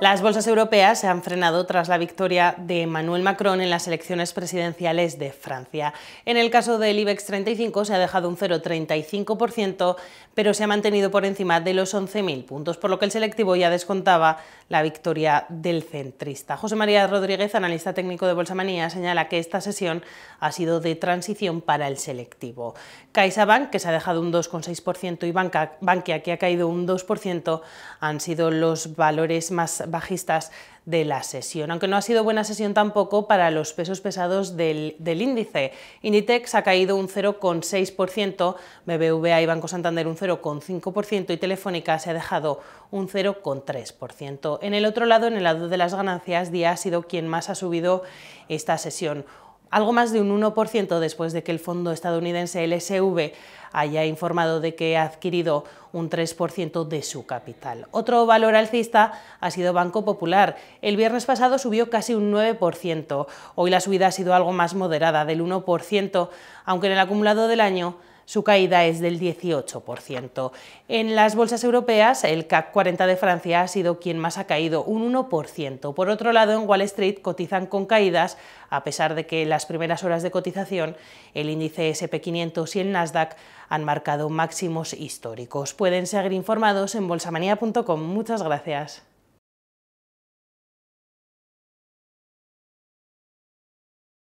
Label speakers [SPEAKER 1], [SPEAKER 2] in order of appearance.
[SPEAKER 1] Las bolsas europeas se han frenado tras la victoria de Emmanuel Macron en las elecciones presidenciales de Francia. En el caso del IBEX 35 se ha dejado un 0,35%, pero se ha mantenido por encima de los 11.000 puntos, por lo que el selectivo ya descontaba la victoria del centrista. José María Rodríguez, analista técnico de Bolsa Manía, señala que esta sesión ha sido de transición para el selectivo. CaixaBank, que se ha dejado un 2,6%, y Bankia, que ha caído un 2%, han sido los valores más bajistas de la sesión, aunque no ha sido buena sesión tampoco para los pesos pesados del, índice. Inditex ha caído un 0,6%, BBVA y Banco Santander un 0,5% y Telefónica se ha dejado un 0,3%. En el otro lado, en el lado de las ganancias, Día ha sido quien más ha subido esta sesión algo más de un 1% después de que el fondo estadounidense LSV haya informado de que ha adquirido un 3% de su capital. Otro valor alcista ha sido Banco Popular. El viernes pasado subió casi un 9%. Hoy la subida ha sido algo más moderada, del 1%, aunque en el acumulado del año su caída es del 18%. En las bolsas europeas, el CAC 40 de Francia ha sido quien más ha caído, un 1%. Por otro lado, en Wall Street cotizan con caídas, a pesar de que en las primeras horas de cotización el índice SP500 y el Nasdaq han marcado máximos históricos. Pueden seguir informados en bolsamanía.com. Muchas gracias.